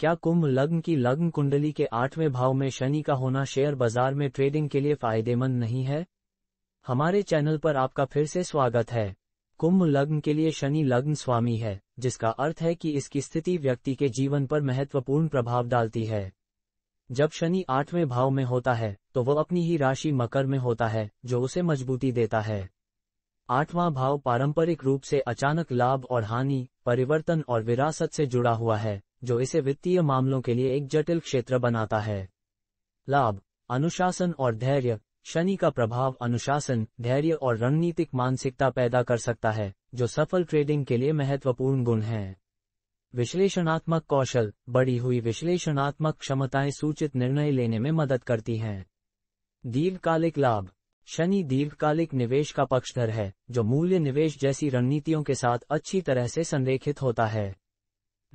क्या कुंभ लग्न की लग्न कुंडली के आठवें भाव में शनि का होना शेयर बाजार में ट्रेडिंग के लिए फायदेमंद नहीं है हमारे चैनल पर आपका फिर से स्वागत है कुंभ लग्न के लिए शनि लग्न स्वामी है जिसका अर्थ है कि इसकी स्थिति व्यक्ति के जीवन पर महत्वपूर्ण प्रभाव डालती है जब शनि आठवें भाव में होता है तो वह अपनी ही राशि मकर में होता है जो उसे मजबूती देता है आठवां भाव पारंपरिक रूप से अचानक लाभ और हानि परिवर्तन और विरासत से जुड़ा हुआ है जो इसे वित्तीय मामलों के लिए एक जटिल क्षेत्र बनाता है लाभ अनुशासन और धैर्य शनि का प्रभाव अनुशासन धैर्य और रणनीतिक मानसिकता पैदा कर सकता है जो सफल ट्रेडिंग के लिए महत्वपूर्ण गुण है विश्लेषणात्मक कौशल बढ़ी हुई विश्लेषणात्मक क्षमताएं सूचित निर्णय लेने में मदद करती हैं दीर्घकालिक लाभ शनि दीर्घकालिक निवेश का पक्षधर है जो मूल्य निवेश जैसी रणनीतियों के साथ अच्छी तरह से संरेखित होता है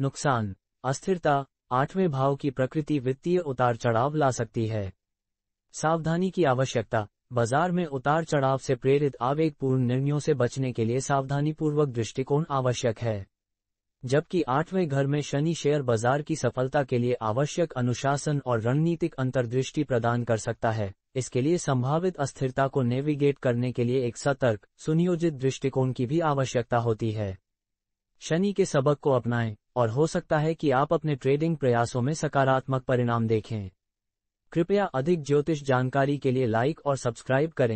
नुकसान अस्थिरता आठवें भाव की प्रकृति वित्तीय उतार चढ़ाव ला सकती है सावधानी की आवश्यकता बाजार में उतार चढ़ाव से प्रेरित आवेगपूर्ण निर्णयों से बचने के लिए सावधानीपूर्वक दृष्टिकोण आवश्यक है जबकि आठवें घर में शनि शेयर बाजार की सफलता के लिए आवश्यक अनुशासन और रणनीतिक अंतर्दृष्टि प्रदान कर सकता है इसके लिए संभावित अस्थिरता को नेविगेट करने के लिए एक सतर्क सुनियोजित दृष्टिकोण की भी आवश्यकता होती है शनि के सबक को अपनाएं और हो सकता है कि आप अपने ट्रेडिंग प्रयासों में सकारात्मक परिणाम देखें कृपया अधिक ज्योतिष जानकारी के लिए लाइक और सब्सक्राइब करें